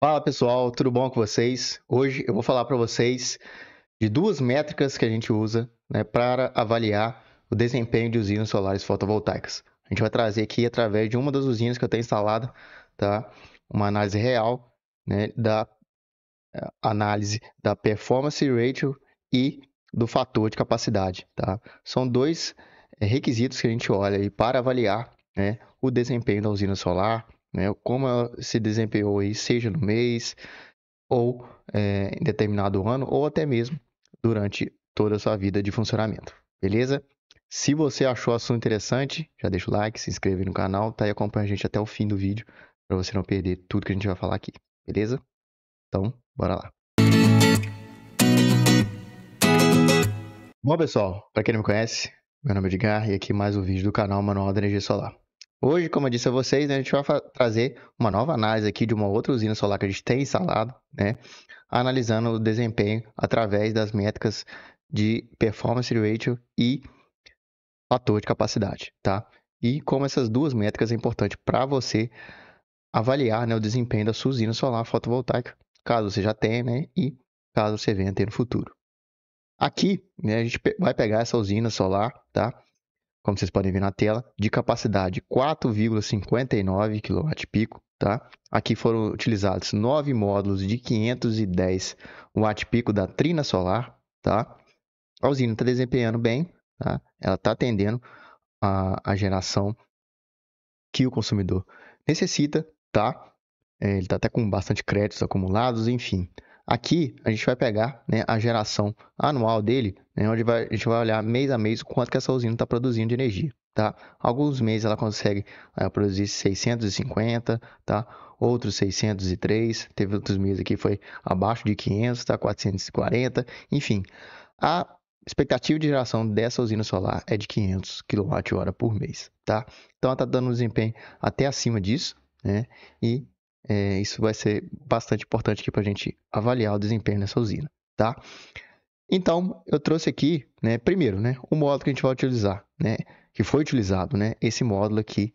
Fala pessoal, tudo bom com vocês? Hoje eu vou falar para vocês de duas métricas que a gente usa né, para avaliar o desempenho de usinas solares fotovoltaicas. A gente vai trazer aqui através de uma das usinas que eu tenho instalada, tá? Uma análise real né, da eh, análise da performance ratio e do fator de capacidade, tá? São dois eh, requisitos que a gente olha para avaliar né, o desempenho da usina solar, né? Como ela se desempenhou aí, seja no mês ou é, em determinado ano ou até mesmo durante toda a sua vida de funcionamento. Beleza? Se você achou o assunto interessante, já deixa o like, se inscreve no canal, tá? E acompanha a gente até o fim do vídeo para você não perder tudo que a gente vai falar aqui, beleza? Então, bora lá. Bom, pessoal, para quem não me conhece, meu nome é Edgar e aqui mais um vídeo do canal Manual da Energia Solar. Hoje, como eu disse a vocês, né, a gente vai trazer uma nova análise aqui de uma outra usina solar que a gente tem instalado, né, analisando o desempenho através das métricas de performance ratio e fator de capacidade, tá? E como essas duas métricas é importante para você avaliar né, o desempenho da sua usina solar fotovoltaica, caso você já tenha, né, e caso você venha ter no futuro. Aqui, né, a gente vai pegar essa usina solar, tá? como vocês podem ver na tela, de capacidade 4,59 kW-pico. Tá? Aqui foram utilizados nove módulos de 510 watt-pico da Trina Solar. Tá? A usina está desempenhando bem, tá? ela está atendendo a, a geração que o consumidor necessita. Tá? É, ele está até com bastante créditos acumulados, enfim. Aqui a gente vai pegar né, a geração anual dele, né, onde vai, a gente vai olhar mês a mês quanto que essa usina está produzindo de energia. Tá? Alguns meses ela consegue é, produzir 650, tá? outros 603, teve outros meses aqui foi abaixo de 500, tá? 440, enfim. A expectativa de geração dessa usina solar é de 500 kWh por mês. Tá? Então ela está dando um desempenho até acima disso, né? e é, isso vai ser bastante importante aqui para a gente avaliar o desempenho nessa usina, tá? Então, eu trouxe aqui, né, primeiro, né, o módulo que a gente vai utilizar, né, que foi utilizado, né, esse módulo aqui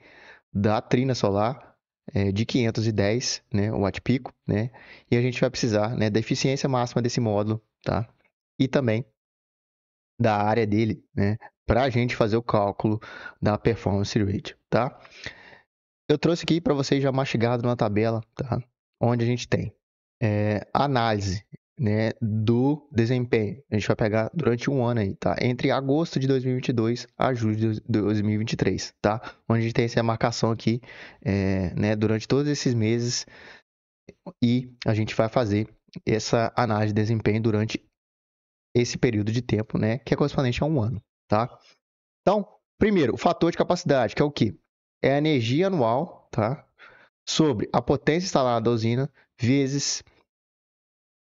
da trina solar é, de 510, né, watt pico, né, e a gente vai precisar, né, da eficiência máxima desse módulo, tá, e também da área dele, né, para a gente fazer o cálculo da performance rate, tá? Eu trouxe aqui para vocês já mastigado na tabela, tá? Onde a gente tem é, análise né, do desempenho. A gente vai pegar durante um ano aí, tá? Entre agosto de 2022 a julho de 2023, tá? Onde a gente tem essa marcação aqui, é, né? Durante todos esses meses e a gente vai fazer essa análise de desempenho durante esse período de tempo, né? Que é correspondente a um ano, tá? Então, primeiro, o fator de capacidade, que é o que? é a energia anual, tá? Sobre a potência instalada da usina vezes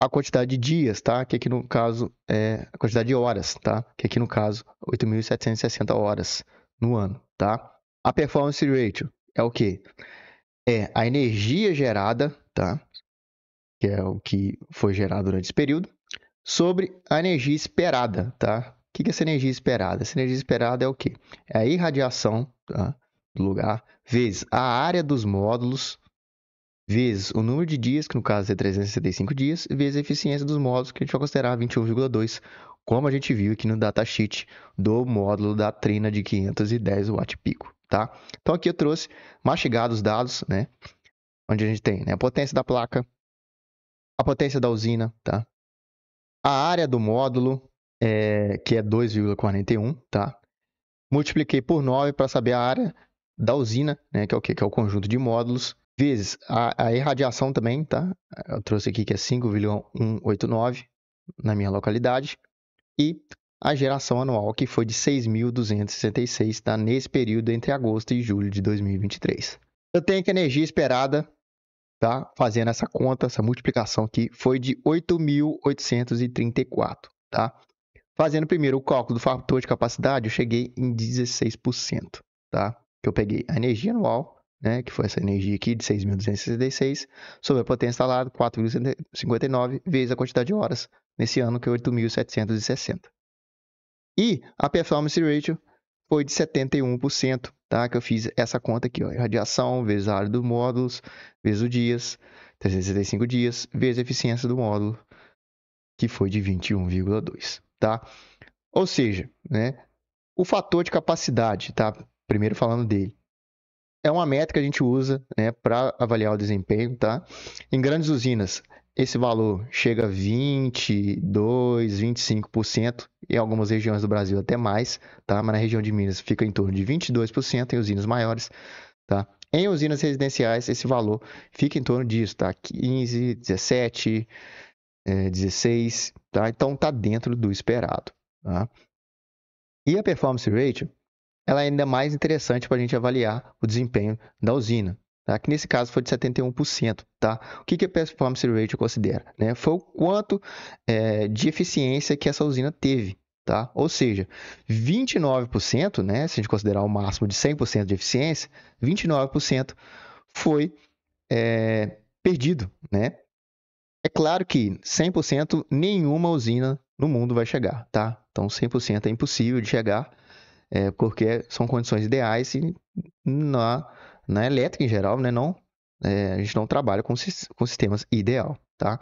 a quantidade de dias, tá? Que aqui no caso é a quantidade de horas, tá? Que aqui no caso 8.760 horas no ano, tá? A performance ratio é o que? É a energia gerada, tá? Que é o que foi gerado durante esse período, sobre a energia esperada, tá? O que é essa energia esperada? Essa energia esperada é o que? É a irradiação, tá? do lugar, vezes a área dos módulos, vezes o número de dias, que no caso é 365 dias, vezes a eficiência dos módulos, que a gente vai considerar 21,2, como a gente viu aqui no datasheet do módulo da trina de 510 watt-pico, tá? Então aqui eu trouxe mastigados os dados, né? Onde a gente tem né? a potência da placa, a potência da usina, tá? A área do módulo, é, que é 2,41, tá? Multipliquei por 9 para saber a área da usina, né, que é o que? Que é o conjunto de módulos, vezes a, a irradiação também, tá? Eu trouxe aqui que é 5,189 na minha localidade, e a geração anual, que foi de 6.266, tá? Nesse período entre agosto e julho de 2023. Eu tenho que a energia esperada, tá? Fazendo essa conta, essa multiplicação aqui, foi de 8.834, tá? Fazendo primeiro o cálculo do fator de capacidade, eu cheguei em 16%, tá? que eu peguei a energia anual, né, que foi essa energia aqui de 6.266, sobre a potência instalada, 4,59 vezes a quantidade de horas nesse ano, que é 8.760. E a performance ratio foi de 71%, tá? Que eu fiz essa conta aqui, ó. Radiação vezes a área dos módulos, vezes o dias, 365 dias, vezes a eficiência do módulo, que foi de 21,2, tá? Ou seja, né? O fator de capacidade, tá? primeiro falando dele. É uma métrica que a gente usa né, para avaliar o desempenho, tá? Em grandes usinas, esse valor chega a 22, 25%, em algumas regiões do Brasil até mais, tá? Mas na região de Minas fica em torno de 22% em usinas maiores, tá? Em usinas residenciais, esse valor fica em torno disso, tá? 15, 17, 16, tá? Então tá dentro do esperado, tá? E a performance ratio ela é ainda mais interessante para a gente avaliar o desempenho da usina. Tá? Que nesse caso foi de 71%. Tá? O que, que a performance rate considera? Né? Foi o quanto é, de eficiência que essa usina teve. Tá? Ou seja, 29%, né, se a gente considerar o máximo de 100% de eficiência, 29% foi é, perdido. Né? É claro que 100% nenhuma usina no mundo vai chegar. Tá? Então 100% é impossível de chegar é, porque são condições ideais e na, na elétrica em geral, né, não, é, a gente não trabalha com, com sistemas ideal, tá?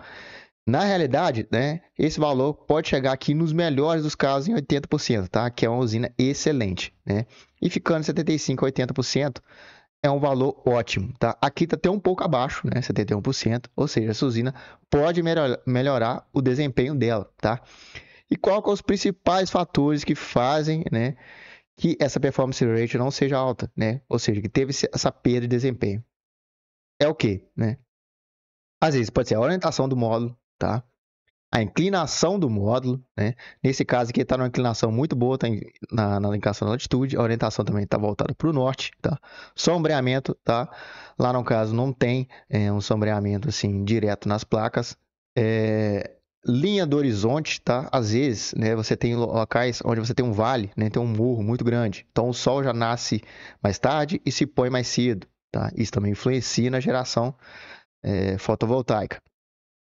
Na realidade, né, esse valor pode chegar aqui nos melhores dos casos em 80%, tá? Que é uma usina excelente, né? E ficando 75 a 80% é um valor ótimo, tá? Aqui está até um pouco abaixo, né? 71%, ou seja, essa usina pode melhor, melhorar o desempenho dela, tá? E qual são é os principais fatores que fazem, né, que essa performance rate não seja alta, né? Ou seja, que teve essa perda de desempenho. É o que, né? Às vezes pode ser a orientação do módulo, tá? A inclinação do módulo, né? Nesse caso aqui está numa inclinação muito boa, tá na, na inclinação da altitude, a orientação também está voltada para o norte, tá? Sombreamento, tá? Lá no caso não tem é, um sombreamento assim direto nas placas, é, linha do horizonte, tá? Às vezes, né, você tem locais onde você tem um vale, né, tem um morro muito grande. Então o sol já nasce mais tarde e se põe mais cedo, tá? Isso também influencia na geração é, fotovoltaica.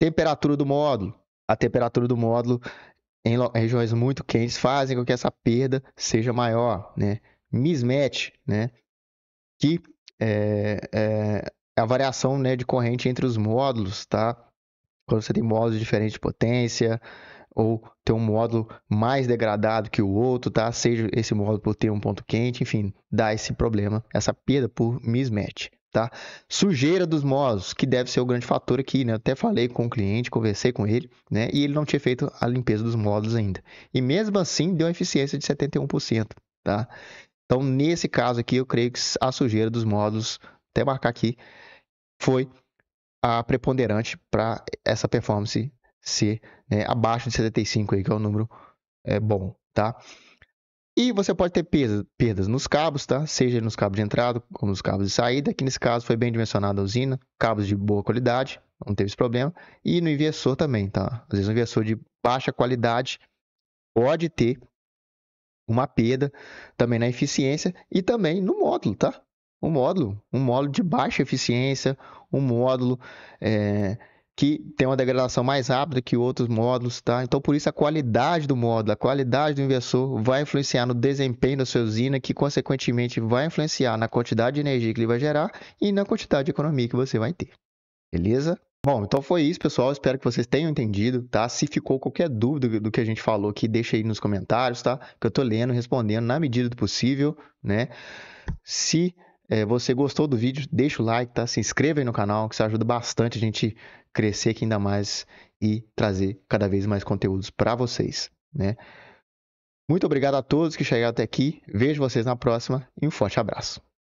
Temperatura do módulo. A temperatura do módulo em regiões muito quentes fazem com que essa perda seja maior, né? Mismatch, né? Que é, é a variação né, de corrente entre os módulos, tá? quando você tem módulos de diferente potência, ou ter um módulo mais degradado que o outro, tá? Seja esse módulo por ter um ponto quente, enfim, dá esse problema, essa perda por mismatch, tá? Sujeira dos módulos, que deve ser o grande fator aqui, né? até falei com o cliente, conversei com ele, né? E ele não tinha feito a limpeza dos módulos ainda. E mesmo assim, deu uma eficiência de 71%, tá? Então, nesse caso aqui, eu creio que a sujeira dos módulos, até marcar aqui, foi a preponderante para essa performance ser né, abaixo de 75, aí, que é o um número é, bom, tá? E você pode ter perda, perdas nos cabos, tá? Seja nos cabos de entrada, como nos cabos de saída, que nesse caso foi bem dimensionada a usina, cabos de boa qualidade, não teve esse problema, e no inversor também, tá? Às vezes um inversor de baixa qualidade pode ter uma perda também na eficiência e também no módulo, tá? um módulo, um módulo de baixa eficiência, um módulo é, que tem uma degradação mais rápida que outros módulos, tá? Então, por isso, a qualidade do módulo, a qualidade do inversor vai influenciar no desempenho da sua usina, que, consequentemente, vai influenciar na quantidade de energia que ele vai gerar e na quantidade de economia que você vai ter. Beleza? Bom, então foi isso, pessoal. Espero que vocês tenham entendido, tá? Se ficou qualquer dúvida do que a gente falou aqui, deixa aí nos comentários, tá? Que eu tô lendo, respondendo na medida do possível, né? Se é, você gostou do vídeo, deixa o like, tá? Se inscreva aí no canal, que isso ajuda bastante a gente crescer aqui ainda mais e trazer cada vez mais conteúdos para vocês, né? Muito obrigado a todos que chegaram até aqui. Vejo vocês na próxima e um forte abraço.